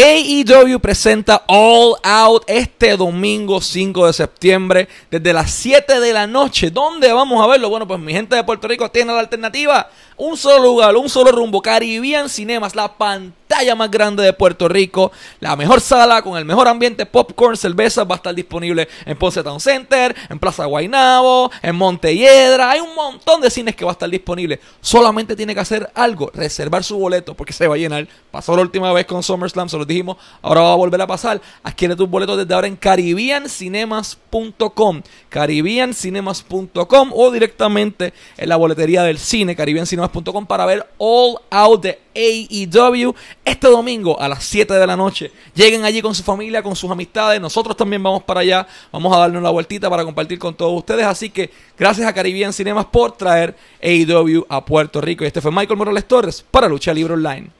AEW presenta All Out este domingo 5 de septiembre desde las 7 de la noche. ¿Dónde vamos a verlo? Bueno, pues mi gente de Puerto Rico tiene la alternativa. Un solo lugar, un solo rumbo. Caribbean Cinemas, la pantalla más grande de Puerto Rico, la mejor sala con el mejor ambiente, popcorn, cerveza, va a estar disponible en Ponce Town Center, en Plaza Guaynabo, en Montelledra, hay un montón de cines que va a estar disponible. Solamente tiene que hacer algo, reservar su boleto porque se va a llenar. Pasó la última vez con Slam se lo dijimos, ahora va a volver a pasar. Adquiere tus boletos desde ahora en caribbeancinemas.com, caribbeancinemas.com o directamente en la boletería del cine, caribbeancinemas.com para ver All Out de AEW este domingo a las 7 de la noche. Lleguen allí con su familia, con sus amistades. Nosotros también vamos para allá. Vamos a darnos la vueltita para compartir con todos ustedes. Así que gracias a Caribbean Cinemas por traer AEW a Puerto Rico. Y este fue Michael Morales Torres para Lucha Libre Online.